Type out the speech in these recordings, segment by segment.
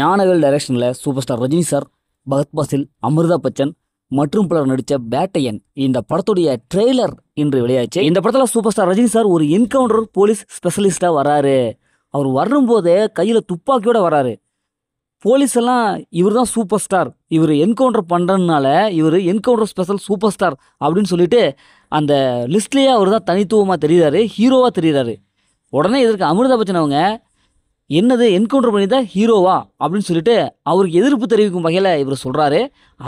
ஞானவேல் டைரக்ஷனில் super star Rajini sir Fahadh Faasil Amitabh Bachchan மற்றும் பலர் நடித்த பேட்டையன் இந்த படத்துடைய ட்ரெய்லர் இன்று வெளியாச்சு இந்த படத்தில் சூப்பர் ஸ்டார் ரஜினி சார் ஒரு என்கவுண்டர் போலீஸ் ஸ்பெஷலிஸ்டாக வராரு அவர் வரும்போதே கையில் துப்பாக்கியோட வராரு போலீஸ் எல்லாம் இவர் தான் சூப்பர் ஸ்டார் இவர் என்கவுண்டர் பண்ணுறதுனால இவர் என்கவுண்டர் ஸ்பெஷல் சூப்பர் ஸ்டார் அப்படின்னு சொல்லிட்டு அந்த லிஸ்ட்லேயே அவர் தான் தனித்துவமாக தெரிகிறாரு ஹீரோவாக தெரிகிறாரு உடனே இதற்கு அமிர்தா பச்சன் அவங்க என்னது என்கவுண்டர் பண்ணியிருந்தா ஹீரோவா அப்படின்னு சொல்லிட்டு அவருக்கு எதிர்ப்பு தெரிவிக்கும் வகையில் இவர் சொல்கிறாரு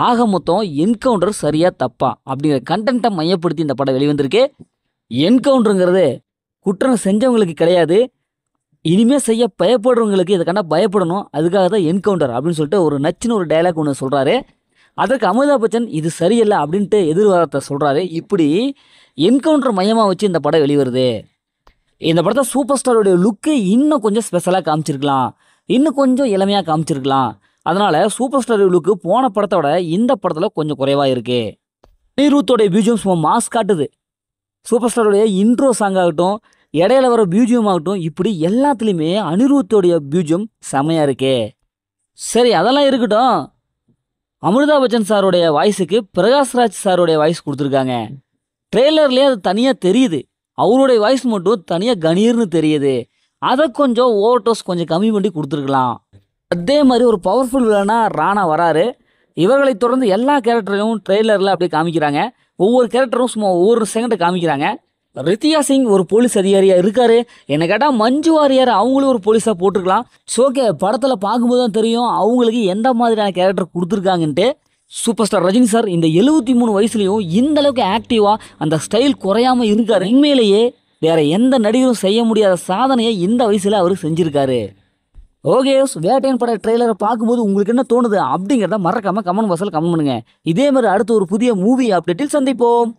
ஆக மொத்தம் என்கவுண்டர் சரியாக தப்பா அப்படிங்கிற கண்டென்ட்டை மையப்படுத்தி இந்த படம் வெளிவந்திருக்கு என்கவுண்டருங்கிறது குற்றம் செஞ்சவங்களுக்கு கிடையாது இனிமேல் செய்ய பயப்படுறவங்களுக்கு இதுக்கான பயப்படணும் அதுக்காக தான் என்கவுண்டர் அப்படின்னு சொல்லிட்டு ஒரு நச்சுன்னு ஒரு டைலாக் ஒன்று சொல்கிறாரு அதற்கு அமிதாப் பச்சன் இது சரியில்லை அப்படின்ட்டு எதிர்வாரத்தை சொல்கிறாரு இப்படி என்கவுண்டர் மையமாக வச்சு இந்த படம் வெளிவருது இந்த படத்தை சூப்பர் ஸ்டாரோடைய லுக்கு இன்னும் கொஞ்சம் ஸ்பெஷலாக காமிச்சிருக்கலாம் இன்னும் கொஞ்சம் இளமையாக காமிச்சிருக்கலாம் அதனால் சூப்பர் ஸ்டார் லுக்கு போன படத்தோட இந்த படத்தில் கொஞ்சம் குறைவாக இருக்குது நீரூத்தோடைய பியூஜியம் சும்மா மாஸ் காட்டுது சூப்பர் ஸ்டாருடைய இன்ட்ரோ சாங் ஆகட்டும் இடையில வர பியூஜியம் ஆகட்டும் இப்படி எல்லாத்துலேயுமே அனிருத்தோடைய பியூஜியம் செமையாக இருக்கே சரி அதெல்லாம் இருக்கட்டும் அமிர்தா பச்சன் சாருடைய வாய்ஸுக்கு பிரகாஷ்ராஜ் சாருடைய வாய்ஸ் கொடுத்துருக்காங்க ட்ரெய்லர்லேயே அது தனியாக தெரியுது அவருடைய வாய்ஸ் மட்டும் தனியாக கணீர்னு தெரியுது அதை கொஞ்சம் ஓவர் டோஸ் கொஞ்சம் கம்மி பண்ணி கொடுத்துருக்கலாம் அதே மாதிரி ஒரு பவர்ஃபுல் வில்லனா ராணா வராரு இவர்களை தொடர்ந்து எல்லா கேரக்டரையும் ட்ரெய்லரில் அப்படியே காமிக்கிறாங்க ஒவ்வொரு கேரக்டரும் சும்மா ஒவ்வொரு செகண்டை காமிக்கிறாங்க ரித்தியா சிங் ஒரு போலீஸ் அதிகாரியாக இருக்கார் என்ன கேட்டால் மஞ்சு வாரியார் அவங்களும் ஒரு போலீஸாக போட்டிருக்கலாம் ஸோ ஓகே படத்தில் பார்க்கும்போது தான் தெரியும் அவங்களுக்கு எந்த மாதிரியான கேரக்டர் கொடுத்துருக்காங்கன்ட்டு சூப்பர் ஸ்டார் ரஜினி சார் இந்த எழுபத்தி மூணு வயசுலேயும் இந்த அளவுக்கு ஆக்டிவாக அந்த ஸ்டைல் குறையாமல் இருக்கார் உண்மையிலேயே வேறு எந்த நடிகரும் செய்ய முடியாத சாதனையை இந்த வயசில் அவர் செஞ்சுருக்காரு ஓகே வேட்டையன் பட ட்ரெய்லரை பார்க்கும்போது உங்களுக்கு என்ன தோணுது அப்படிங்கிறத மறக்காமல் கமெண்ட் பாக்ஸில் கமெண்ட் பண்ணுங்கள் இதே மாதிரி அடுத்து ஒரு புதிய மூவி அப்டேட்டில் சந்திப்போம்